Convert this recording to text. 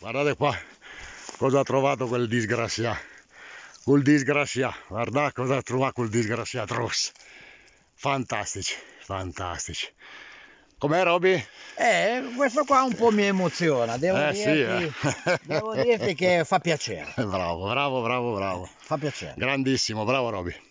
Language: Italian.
guardate qua cosa ha trovato quel disgraziato quel disgraziato guardate cosa ha trovato quel disgraziato rosso fantastici fantastici Com'è Roby? Eh, questo qua un po' mi emoziona, devo, eh, dirti, sì, eh. devo dirti che fa piacere. Bravo, bravo, bravo, bravo. Fa piacere. Grandissimo, bravo Roby.